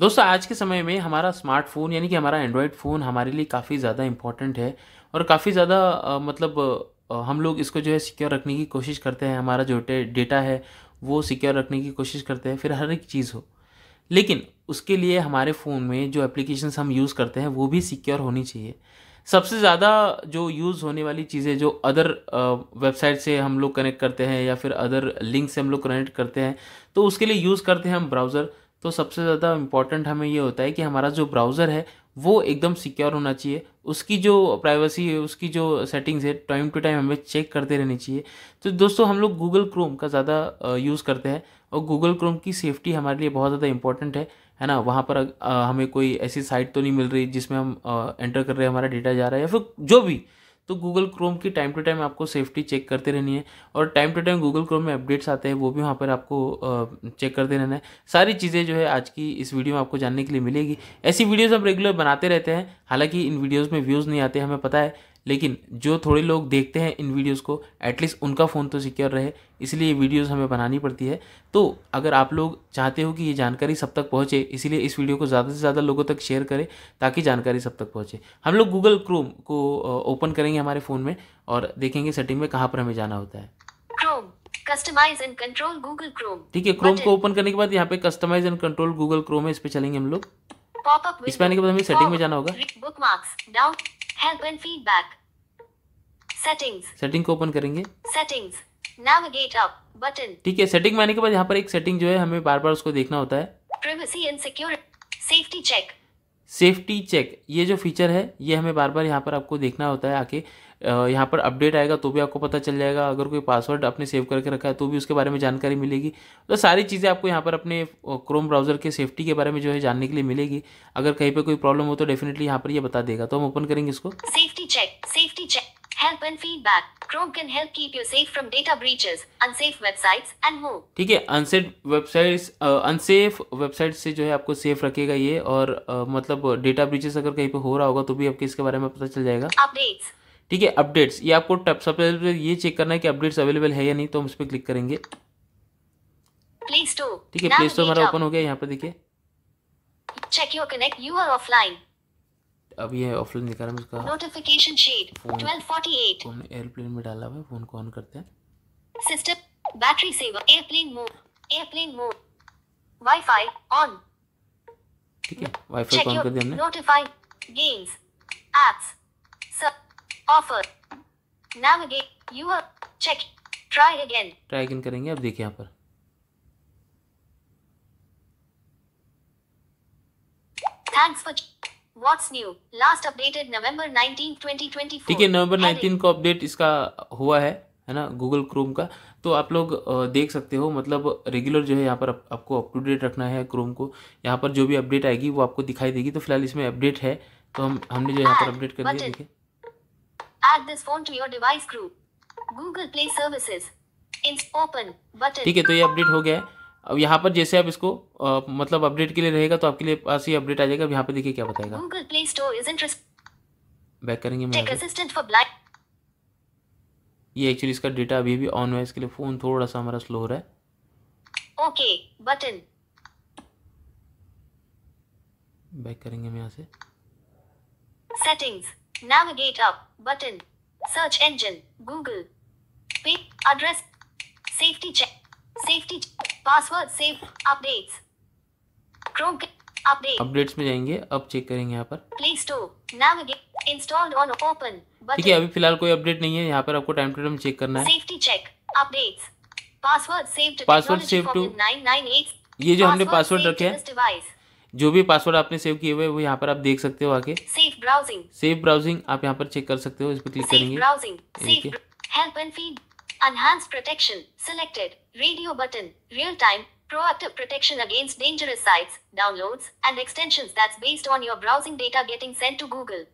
दोस्तों आज के समय में हमारा स्मार्टफोन यानी कि हमारा एंड्रॉयड फ़ोन हमारे लिए काफ़ी ज़्यादा इम्पॉर्टेंट है और काफ़ी ज़्यादा मतलब हम लोग इसको जो है सिक्योर रखने की कोशिश करते हैं हमारा जो डेटा है वो सिक्योर रखने की कोशिश करते हैं फिर हर एक चीज़ हो लेकिन उसके लिए हमारे फ़ोन में जो एप्लीकेशन हम यूज़ करते हैं वो भी सिक्योर होनी चाहिए सबसे ज़्यादा जो यूज़ होने वाली चीज़ें जो अदर वेबसाइट से हम लोग कनेक्ट करते हैं या फिर अदर लिंक से हम लोग कनेक्ट करते हैं तो उसके लिए यूज़ करते हैं हम ब्राउज़र तो सबसे ज़्यादा इम्पॉर्टेंट हमें ये होता है कि हमारा जो ब्राउज़र है वो एकदम सिक्योर होना चाहिए उसकी जो प्राइवेसी है उसकी जो सेटिंग्स है टाइम टू टाइम हमें चेक करते रहनी चाहिए तो दोस्तों हम लोग गूगल क्रोम का ज़्यादा यूज़ करते हैं और गूगल क्रोम की सेफ्टी हमारे लिए बहुत ज़्यादा इंपॉर्टेंट है है ना वहाँ पर हमें कोई ऐसी साइट तो नहीं मिल रही जिसमें हम एंटर कर रहे हैं हमारा डेटा जा रहा है या फिर जो भी तो गूगल क्रोम की टाइम टू टाइम आपको सेफ्टी चेक करते रहनी है और time to time Google Chrome में अपडेट्स आते हैं वो भी वहाँ पर आपको चेक करते रहना है सारी चीज़ें जो है आज की इस वीडियो में आपको जानने के लिए मिलेगी ऐसी वीडियोज़ हम रेगुलर बनाते रहते हैं हालाँकि इन वीडियोज़ में व्यूज़ नहीं आते हमें पता है लेकिन जो थोड़े लोग देखते हैं इन वीडियोस को एटलीस्ट उनका फ़ोन तो सिक्योर रहे इसलिए वीडियोस हमें बनानी पड़ती है तो अगर आप लोग चाहते हो कि ये जानकारी सब तक पहुंचे इसीलिए इस वीडियो को ज़्यादा से ज़्यादा लोगों तक शेयर करें ताकि जानकारी सब तक पहुंचे हम लोग गूगल क्रोम को ओपन करेंगे हमारे फ़ोन में और देखेंगे सेटिंग में कहाँ पर हमें जाना होता है customise and control Google Chrome ठीक है क्रोम को ओपन करने के बाद यहाँ पे customise and control Google Chrome है इस पे चलेंगे हम लोग इस पे आने के बाद हमें सेटिंग में जाना होगा marks down help and feedback settings setting को ओपन करेंगे सेटिंग्स नेविगेट अप बटन ठीक है सेटिंग में आने के बाद यहाँ पर एक सेटिंग जो है हमें बार बार उसको देखना होता है privacy and security safety check safety check ये जो फीचर है ये हमें बार बार यहाँ पर आपको देखना होता है आके यहाँ पर अपडेट आएगा तो भी आपको पता चल जाएगा अगर कोई पासवर्ड आपने सेव करके रखा है तो भी उसके बारे में जानकारी मिलेगी तो सारी चीज़ें आपको यहाँ पर अपने क्रोम ब्राउज़र के सेफ्टी के बारे में जो है जानने के लिए मिलेगी अगर कहीं पर कोई प्रॉब्लम हो तो डेफिनेटली यहाँ पर यह बता देगा तो हम ओपन करेंगे इसको safety check safety check help and feedback. Chrome can help keep you safe from data breaches, unsafe websites and more. ठीक है अनसेफ वेबसाइट्स अनसेफ वेबसाइट से जो है आपको सेफ रखेगा ये और uh, मतलब डेटा ब्रीचेस अगर कहीं पे हो रहा होगा तो भी आपके इसके बारे में पता चल जाएगा अपडेट्स ठीक है अपडेट्स ये आपको सबसे पहले ये चेक करना है कि अपडेट्स अवेलेबल है या नहीं तो हम उस पर क्लिक करेंगे ठीक है प्ले स्टोर हमारा ओपन हो गया यहाँ पर देखिए check your connect you are offline अब ये ऑफलाइन दिखा रहा है उसका नोटिफिकेशन शीट 1248 फोन एयरप्लेन में डाला हुआ है फोन को ऑन करते हैं system battery saver airplane mode airplane mode wifi on ठीक है वाईफाई ऑन कर दिया हमने notify games apps offer navigate you are check try again try again करेंगे अब देखिए यहाँ पर thanks for what's new last updated November 19 2024 ठीक है नवंबर 19 को अपडेट इसका हुआ है है ना गूगल क्रोम का तो आप लोग देख सकते हो मतलब रेगुलर जो है यहाँ पर आप, आपको अप टू डेट रखना है क्रोम को यहाँ पर जो भी अपडेट आएगी वो आपको दिखाई देगी तो फिलहाल इसमें अपडेट है तो हम हमने जो यहाँ पर अपडेट कर दिया देखिए Add this phone to your device group. Google Play Services. Open button. ठीक है तो ये अपडेट हो गया है अब यहाँ पर जैसे आप इसको आ, मतलब अपडेट के लिए रहेगा तो आपके लिए पास ही अपडेट आ जाएगा अब यहाँ पर देखिए क्या बताएगा Google Play Store is interest. Back करेंगे मैं ये एक्चुअली इसका डेटा अभी भी ऑन है इसके लिए फ़ोन थोड़ा सा हमारा स्लो हो रहा है ओके बटन बैक करेंगे हम यहाँ से settings Navigate up button. Search engine Google. pick address. Safety check. Safety check. password save updates. Chrome update. updates में जाएंगे अब चेक करेंगे यहाँ पर play store navigate installed on open ठीक है अभी फिलहाल कोई अपडेट नहीं है यहाँ पर आपको टाइम टू टाइम चेक करना है safety check updates password save to password save to nine nine eight ये जो हमने पासवर्ड रखे हैं जो भी पासवर्ड आपने सेव किए हुए वो यहाँ पर आप देख सकते हो आके सेफ ब्राउजिंग सेफ ब्राउजिंग आप यहाँ पर चेक कर सकते हो इस पर क्लिक करेंगे help and feed enhance protection selected radio button real time proactive protection against dangerous sites downloads and extensions that's based on your browsing data getting sent to google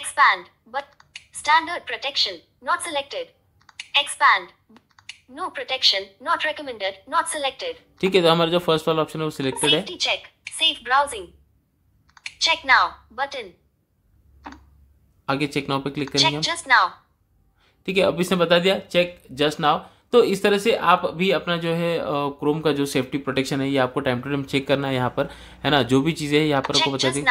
expand but standard protection not selected expand no protection not recommended not selected ठीक है तो हमारा जो first वाला option है वो selected है safety check safe browsing check now button आगे चेक नाउ पे क्लिक करेंगे चेक जस्ट नाउ ठीक है अब इसने बता दिया चेक जस्ट नाउ तो इस तरह से आप भी अपना जो है क्रोम का जो सेफ्टी प्रोटेक्शन है ये आपको टाइम टू टाइम चेक करना है यहाँ पर है ना जो भी चीजें हैं यहाँ पर आपको बता दें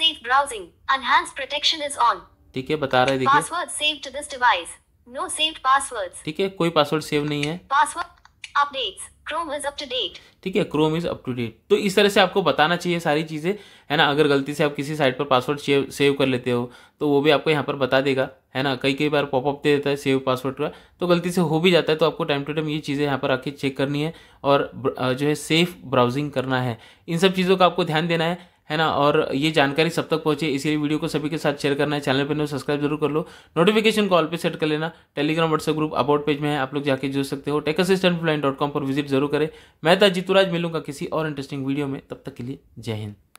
safe browsing enhance protection is on ठीक है बता रहे देखिए password save to this device no saved passwords ठीक है कोई पासवर्ड सेव नहीं है password updates Chrome is up to date ठीक है Chrome is up to date तो इस तरह से आपको बताना चाहिए सारी चीज़ें है ना अगर गलती से आप किसी साइट पर पासवर्ड सेव कर लेते हो तो वो भी आपको यहाँ पर बता देगा है ना कई कई बार पॉपअप दे देता है सेव पासवर्ड का तो गलती से हो भी जाता है तो आपको टाइम टू टाइम ये चीज़ें यहाँ पर आके चेक करनी है और जो है सेफ ब्राउजिंग करना है इन सब चीज़ों का आपको ध्यान देना है है ना और ये जानकारी सब तक पहुंचे इसीलिए वीडियो को सभी के साथ शेयर करना है चैनल पर सब्सक्राइब जरूर कर लो नोटिफिकेशन कॉल पे सेट कर लेना Telegram WhatsApp group about page में है आप लोग जाके जुड़ सकते हो टेक असिस्टेंट फ्लाइन डॉट कॉम पर विजिट जरूर करें मैं ताजीतुराज मिलूंगा किसी और इंटरेस्टिंग वीडियो में तब तक के लिए जय हिंद